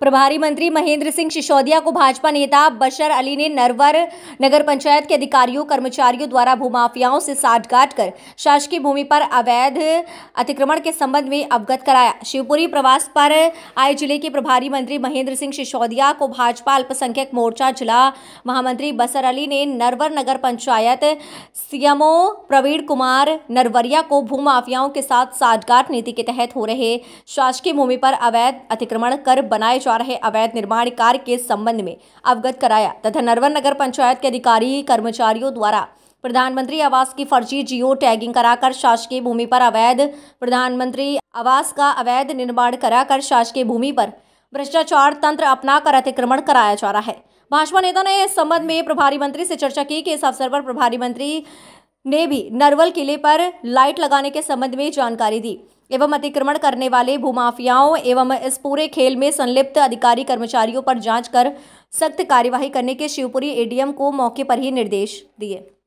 प्रभारी मंत्री महेंद्र सिंह सिसोदिया को भाजपा नेता बशर अली ने नरवर नगर पंचायत के अधिकारियों कर्मचारियों द्वारा भूमाफियाओं से साठगांठ कर शासकीय भूमि पर अवैध अतिक्रमण के संबंध में अवगत कराया शिवपुरी प्रवास पर आए जिले के प्रभारी मंत्री महेंद्र सिंह सिसोदिया को भाजपा अल्पसंख्यक मोर्चा जिला महामंत्री बसर अली ने नरवर नगर पंचायत सीएमओ प्रवीण कुमार नरवरिया को भूमाफियाओं के साथ साठगांठ नीति के तहत हो रहे शासकीय भूमि पर अवैध अतिक्रमण कर बनाए जा रहे अवैध निर्माण कार्य के संबंध में अवगत कराया तथा नरवर नगर पंचायत के अधिकारी कर्मचारियों द्वारा प्रधानमंत्री आवास की फर्जी जियो टैगिंग कराकर शासकीय भूमि पर अवैध प्रधानमंत्री आवास का अवैध निर्माण कराकर शासकीय भूमि पर भ्रष्टाचार तंत्र अपनाकर अतिक्रमण कराया जा रहा है भाजपा नेता ने इस संबंध में प्रभारी मंत्री से चर्चा की कि इस अवसर पर प्रभारी मंत्री ने भी नरवल किले पर लाइट लगाने के संबंध में जानकारी दी एवं अतिक्रमण करने वाले भूमाफियाओं एवं इस पूरे खेल में संलिप्त अधिकारी कर्मचारियों पर जांच कर सख्त कार्यवाही करने के शिवपुरी एडीएम को मौके पर ही निर्देश दिए